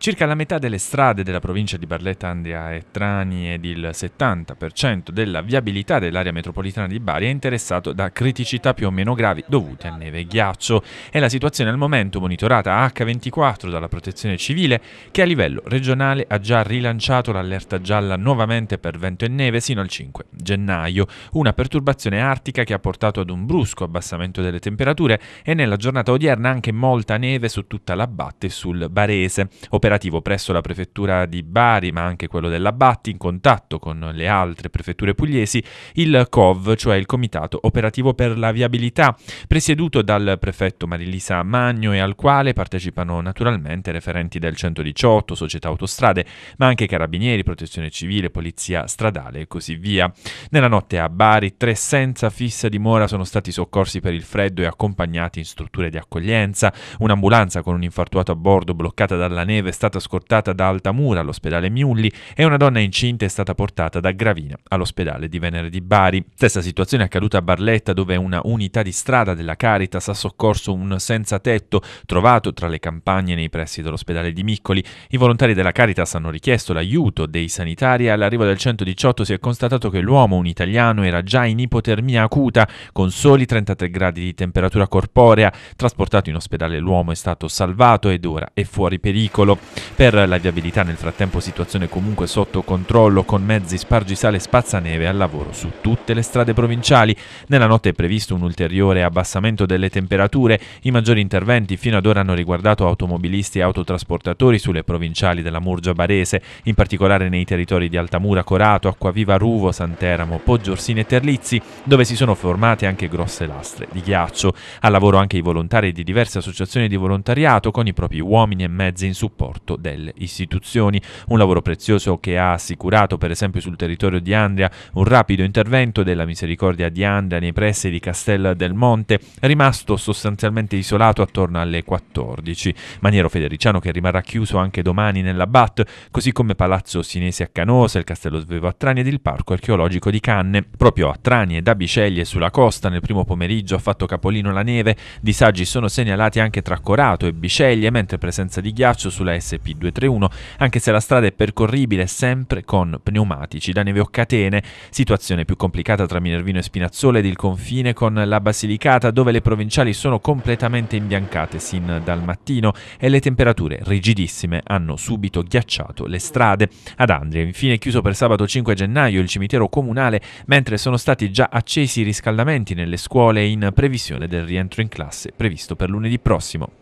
Circa la metà delle strade della provincia di Barletta Andria e Trani ed il 70% della viabilità dell'area metropolitana di Bari è interessato da criticità più o meno gravi dovute a neve e ghiaccio. È la situazione al momento monitorata H24 dalla protezione civile che a livello regionale ha già rilanciato l'allerta gialla nuovamente per vento e neve sino al 5 gennaio, una perturbazione artica che ha portato ad un brusco abbassamento delle temperature e nella giornata odierna anche molta neve su tutta la batte sul Barese. Opera operativo presso la prefettura di Bari, ma anche quello dell'Abbatti, in contatto con le altre prefetture pugliesi, il COV, cioè il Comitato Operativo per la Viabilità, presieduto dal prefetto Marilisa Magno e al quale partecipano naturalmente referenti del 118, società autostrade, ma anche carabinieri, protezione civile, polizia stradale e così via. Nella notte a Bari, tre senza fissa dimora sono stati soccorsi per il freddo e accompagnati in strutture di accoglienza. Un'ambulanza con un infartuato a bordo bloccata dalla neve stata scortata da Altamura all'ospedale Miulli e una donna incinta è stata portata da Gravina all'ospedale di Venere di Bari. Stessa situazione è accaduta a Barletta dove una unità di strada della Caritas ha soccorso un senza tetto trovato tra le campagne nei pressi dell'ospedale di Miccoli. I volontari della Caritas hanno richiesto l'aiuto dei sanitari e all'arrivo del 118 si è constatato che l'uomo, un italiano, era già in ipotermia acuta con soli 33 gradi di temperatura corporea. Trasportato in ospedale l'uomo è stato salvato ed ora è fuori pericolo. Per la viabilità nel frattempo situazione comunque sotto controllo con mezzi spargisale e spazzaneve al lavoro su tutte le strade provinciali. Nella notte è previsto un ulteriore abbassamento delle temperature. I maggiori interventi fino ad ora hanno riguardato automobilisti e autotrasportatori sulle provinciali della Murgia Barese, in particolare nei territori di Altamura, Corato, Acquaviva, Ruvo, Santeramo, Poggio Orsine e Terlizzi, dove si sono formate anche grosse lastre di ghiaccio. Al lavoro anche i volontari di diverse associazioni di volontariato con i propri uomini e mezzi in supporto delle istituzioni. Un lavoro prezioso che ha assicurato per esempio sul territorio di Andria un rapido intervento della misericordia di Andria nei pressi di Castel del Monte, rimasto sostanzialmente isolato attorno alle 14. Maniero Federiciano che rimarrà chiuso anche domani nella BAT, così come Palazzo Sinesi a Canosa, il Castello Svevo a Trani ed il Parco Archeologico di Canne. Proprio a Trani e da Biceglie sulla costa nel primo pomeriggio ha fatto capolino la neve, disagi sono segnalati anche tra Corato e Biceglie, mentre presenza di ghiaccio sulla SP2 231, anche se la strada è percorribile sempre con pneumatici da Catene, situazione più complicata tra Minervino e Spinazzola ed il confine con la Basilicata, dove le provinciali sono completamente imbiancate sin dal mattino e le temperature rigidissime hanno subito ghiacciato le strade. Ad Andria, infine, chiuso per sabato 5 gennaio il cimitero comunale, mentre sono stati già accesi i riscaldamenti nelle scuole in previsione del rientro in classe previsto per lunedì prossimo.